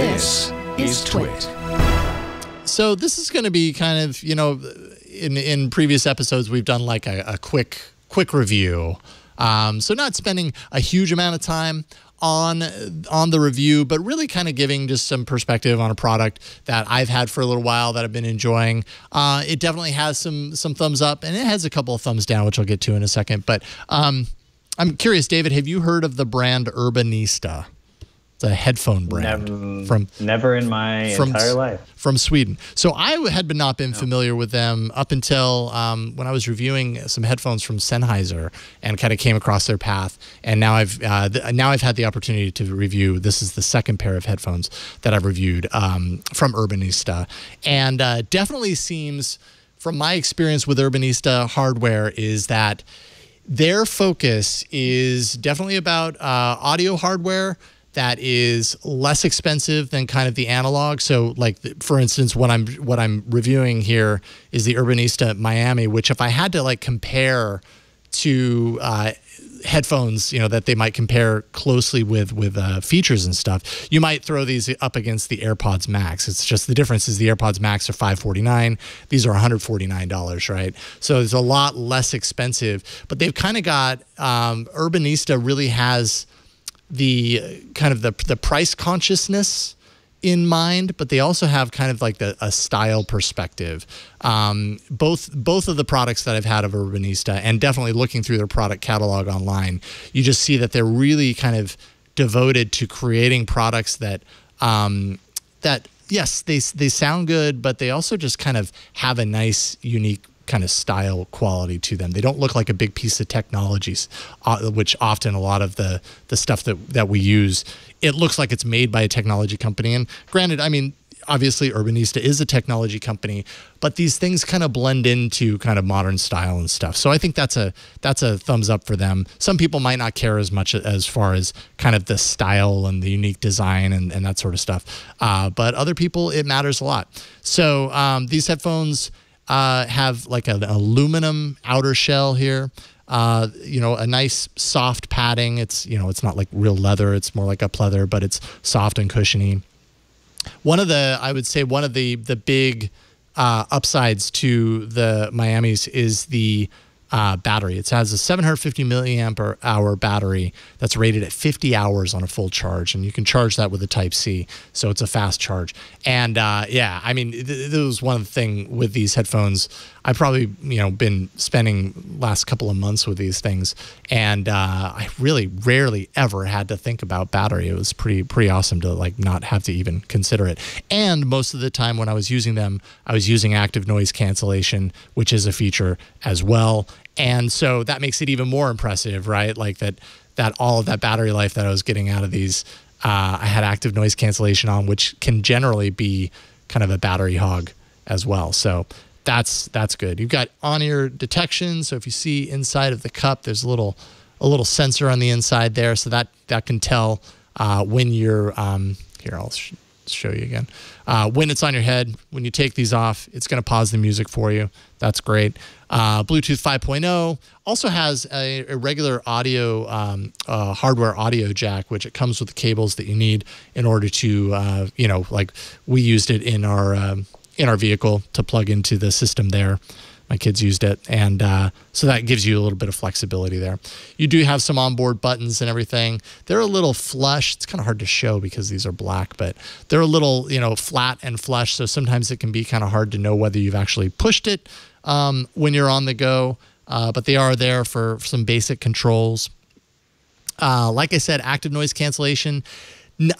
This is Twit. So this is going to be kind of, you know, in in previous episodes we've done like a, a quick quick review. Um, so not spending a huge amount of time on on the review, but really kind of giving just some perspective on a product that I've had for a little while that I've been enjoying. Uh, it definitely has some some thumbs up, and it has a couple of thumbs down, which I'll get to in a second. But um, I'm curious, David, have you heard of the brand Urbanista? A headphone brand never, from never in my from, entire life from Sweden. So I had been not been no. familiar with them up until um, when I was reviewing some headphones from Sennheiser and kind of came across their path. And now I've uh, now I've had the opportunity to review. This is the second pair of headphones that I've reviewed um, from Urbanista, and uh, definitely seems from my experience with Urbanista hardware is that. Their focus is definitely about uh, audio hardware, that is less expensive than kind of the analog. So, like for instance, what I'm what I'm reviewing here is the Urbanista Miami, which if I had to like compare to uh, headphones, you know, that they might compare closely with with uh, features and stuff, you might throw these up against the AirPods Max. It's just the difference is the AirPods Max are five forty nine; these are one hundred forty nine dollars, right? So it's a lot less expensive, but they've kind of got um, Urbanista really has the kind of the the price consciousness in mind, but they also have kind of like the, a style perspective. Um, both both of the products that I've had of Urbanista, and definitely looking through their product catalog online, you just see that they're really kind of devoted to creating products that um, that yes, they they sound good, but they also just kind of have a nice, unique kind of style quality to them. They don't look like a big piece of technologies, uh, which often a lot of the the stuff that that we use, it looks like it's made by a technology company. And granted, I mean. Obviously, Urbanista is a technology company, but these things kind of blend into kind of modern style and stuff. So I think that's a that's a thumbs up for them. Some people might not care as much as far as kind of the style and the unique design and, and that sort of stuff, uh, but other people it matters a lot. So um, these headphones uh, have like an aluminum outer shell here. Uh, you know, a nice soft padding. It's, you know, it's not like real leather. It's more like a pleather, but it's soft and cushiony. One of the, I would say one of the, the big uh, upsides to the Miami's is the uh, battery. It has a 750 milliamp hour battery that's rated at 50 hours on a full charge, and you can charge that with a Type C, so it's a fast charge. And uh, yeah, I mean, th- that was one thing with these headphones. I've probably you know been spending last couple of months with these things, and uh, I really rarely ever had to think about battery. It was pretty pretty awesome to like not have to even consider it. And most of the time when I was using them, I was using active noise cancellation, which is a feature as well. And so that makes it even more impressive, right? Like that that all of that battery life that I was getting out of these, uh, I had active noise cancellation on, which can generally be kind of a battery hog as well. So that's that's good. You've got on-ear detection, so if you see inside of the cup, there's a little a little sensor on the inside there, so that that can tell uh, when you're um, here. I'll sh show you again. Uh, when it's on your head, when you take these off, it's going to pause the music for you. That's great. Uh, Bluetooth 5.0 also has a, a regular audio um, uh, hardware audio jack, which it comes with the cables that you need in order to, uh, you know, like we used it in our. Um, in our vehicle to plug into the system there. My kids used it. And uh, so that gives you a little bit of flexibility there. You do have some onboard buttons and everything. They're a little flush. It's kind of hard to show because these are black, but they're a little, you know, flat and flush. So sometimes it can be kind of hard to know whether you've actually pushed it um, when you're on the go. Uh, but they are there for some basic controls. Uh, like I said, active noise cancellation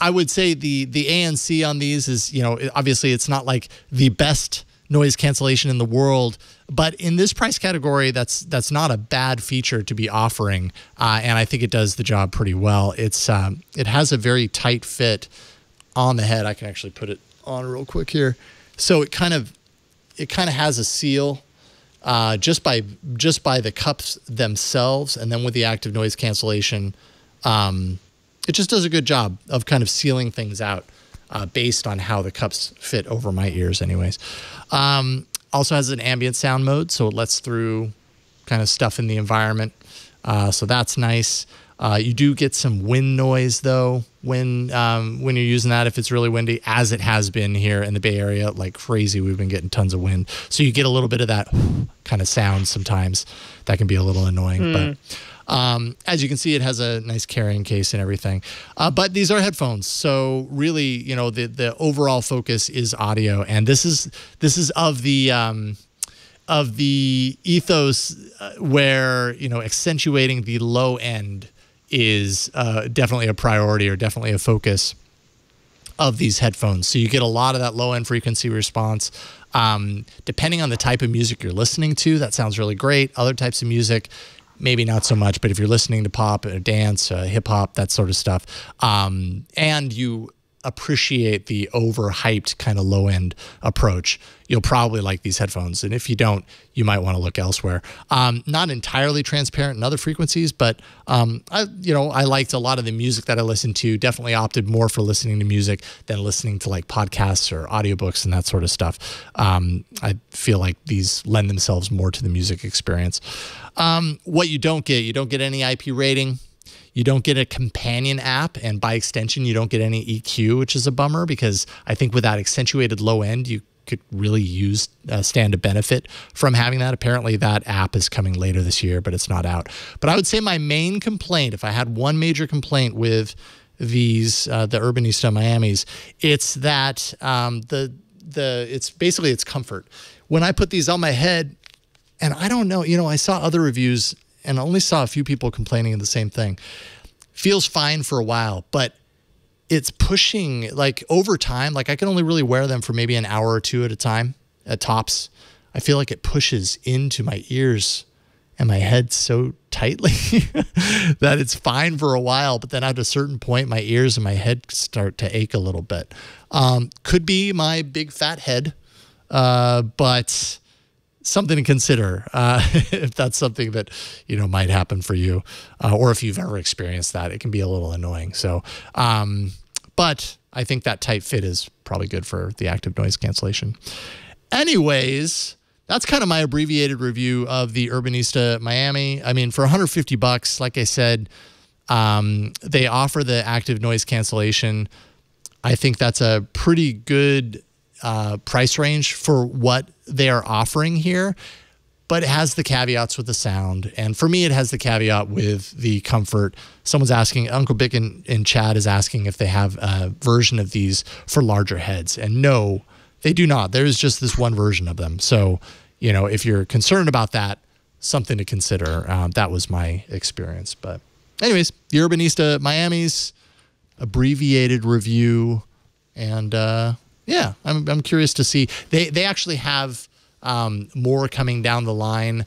I would say the the ANC on these is you know obviously it's not like the best noise cancellation in the world. But in this price category, that's that's not a bad feature to be offering, uh, and I think it does the job pretty well. It's um, it has a very tight fit on the head. I can actually put it on real quick here, so it kind of it kind of has a seal uh, just by just by the cups themselves, and then with the active noise cancellation. Um, it just does a good job of kind of sealing things out uh, based on how the cups fit over my ears, anyways. Um, also has an ambient sound mode, so it lets through kind of stuff in the environment. Uh, so that's nice. Uh, you do get some wind noise though when um, when you're using that if it's really windy, as it has been here in the Bay Area like crazy. We've been getting tons of wind, so you get a little bit of that kind of sound sometimes. That can be a little annoying, mm. but hmm. Um, as you can see, it has a nice carrying case and everything. Uh, but these are headphones, so really, you know, the the overall focus is audio, and this is this is of the. Um, of the ethos uh, where you know accentuating the low end is uh, definitely a priority or definitely a focus of these headphones. So you get a lot of that low end frequency response. Um, depending on the type of music you're listening to, that sounds really great. Other types of music, maybe not so much, but if you're listening to pop or uh, dance, uh, hip hop, that sort of stuff, um, and you appreciate the overhyped kind of low end approach, you'll probably like these headphones. And if you don't, you might want to look elsewhere. Um, not entirely transparent in other frequencies, but um, I, you know, I liked a lot of the music that I listened to. Definitely opted more for listening to music than listening to like podcasts or audiobooks and that sort of stuff. Um, I feel like these lend themselves more to the music experience. Um, what you don't get, you don't get any IP rating you don't get a companion app, and by extension, you don't get any EQ, which is a bummer because I think with that accentuated low end, you could really use uh, stand to benefit from having that. Apparently, that app is coming later this year, but it's not out. But I would say my main complaint, if I had one major complaint with these uh, the Urban East Miami's, it's that um, the the it's basically it's comfort. When I put these on my head, and I don't know, you know, I saw other reviews and I only saw a few people complaining of the same thing. Feels fine for a while, but it's pushing like over time. Like I can only really wear them for maybe an hour or two at a time at tops. I feel like it pushes into my ears and my head so tightly that it's fine for a while. But then at a certain point, my ears and my head start to ache a little bit. Um, could be my big fat head, uh, but something to consider uh, if that's something that you know might happen for you, uh, or if you've ever experienced that. It can be a little annoying. So, um, but I think that tight fit is probably good for the active noise cancellation. Anyways. That's kind of my abbreviated review of the Urbanista Miami. I mean, for 150 bucks, like I said, um, they offer the active noise cancellation. I think that's a pretty good uh, price range for what they are offering here, but it has the caveats with the sound. And for me, it has the caveat with the comfort. Someone's asking, Uncle Bick in, in chat is asking if they have a version of these for larger heads. And no, they do not. There is just this one version of them. So, you know, if you're concerned about that, something to consider. Um, that was my experience. But, anyways, the Urbanista Miami's abbreviated review. And, uh, yeah, I'm, I'm curious to see. They they actually have um, more coming down the line,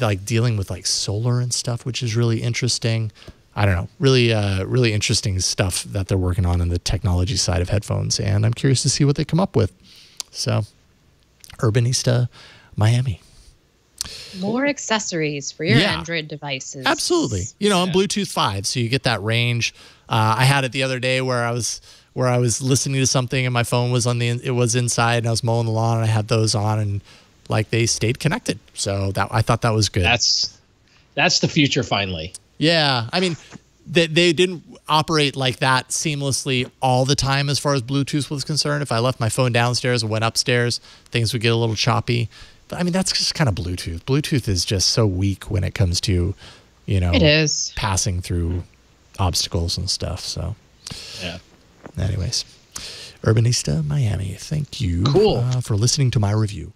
like dealing with like solar and stuff, which is really interesting. I don't know, really uh, really interesting stuff that they're working on in the technology side of headphones, and I'm curious to see what they come up with. So, Urbanista, Miami. More accessories for your yeah, Android devices. Absolutely. You know, on Bluetooth 5, so you get that range. Uh, I had it the other day where I was where I was listening to something and my phone was on the it was inside and I was mowing the lawn and I had those on and like they stayed connected. So that I thought that was good. That's that's the future finally. Yeah, I mean they they didn't operate like that seamlessly all the time as far as Bluetooth was concerned. If I left my phone downstairs and went upstairs, things would get a little choppy. But I mean that's just kind of Bluetooth. Bluetooth is just so weak when it comes to, you know, it is passing through obstacles and stuff. So yeah. Anyways, Urbanista Miami, thank you cool. uh, for listening to my review.